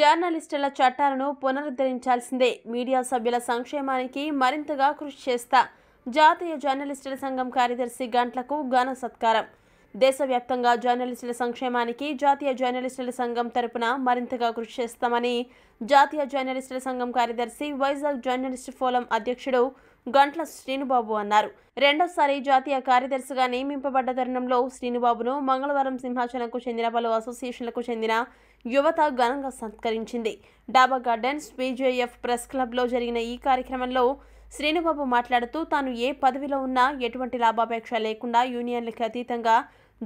జర్నలిస్టుల చట్టాలను పునరుద్ధరించాల్సిందే మీడియా సభ్యుల సంక్షేమానికి మరింతగా కృషి చేస్తా జాతీయ జర్నలిస్టుల సంఘం కార్యదర్శి గంట్లకు ఘన సత్కారం దేశవ్యాప్తంగా జర్నలిస్టుల సంక్షేమానికి జాతీయ జర్నలిస్టుల సంఘం తరపున మరింతగా కృషి చేస్తామని జాతీయ జర్నలిస్టుల సంఘం కార్యదర్శి వైజాగ్ జర్నలిస్టు ఫోరం అధ్యక్షుడు గంట్ల శ్రీనుబాబు అన్నారు రెండోసారి జాతీయ కార్యదర్శిగా నియమింపబడ్డ తరుణంలో శ్రీనుబాబును మంగళవారం సింహాచలంకు చెందిన పలు అసోసియేషన్లకు చెందిన యువత ఘనంగా సత్కరించింది డాబా గార్డెన్స్ బీజేఎఫ్ ప్రెస్ క్లబ్లో జరిగిన ఈ కార్యక్రమంలో శ్రీనుబాబు మాట్లాడుతూ తాను ఏ పదవిలో ఉన్నా ఎటువంటి లాభాపేక్ష లేకుండా యూనియన్లకు అతీతంగా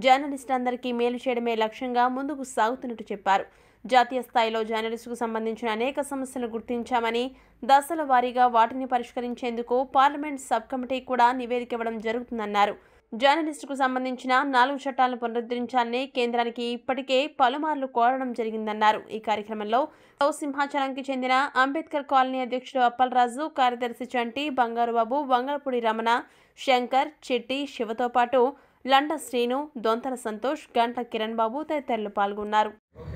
జర్నలిస్టులందరికీ మేలు చేయడమే లక్ష్యంగా ముందుకు సాగుతున్నట్టు చెప్పారు జాతీయ స్థాయిలో జర్నలిస్టుకు సంబంధించిన అనేక సమస్యలు గుర్తించామని దశల వారీగా వాటిని పరిష్కరించేందుకు పార్లమెంట్ సబ్ కమిటీ కూడా నివేదిక ఇవ్వడం జరుగుతుందన్నారు జర్నలిస్టుకు సంబంధించిన నాలుగు చట్టాలను పునరుద్ధరించాలని కేంద్రానికి ఇప్పటికే పలుమార్లు కోరడం జరిగిందన్నారు ఈ కార్యక్రమంలో సింహాచలంకి చెందిన అంబేద్కర్ కాలనీ అధ్యక్షుడు అప్పలరాజు కార్యదర్శి చంటి బంగారుబాబు వంగలపూడి రమణ శంకర్ చెట్టి శివతో పాటు లండ శ్రీను దొంతల సంతోష్ గంట కిరణ్ బాబు తదితరులు పాల్గొన్నారు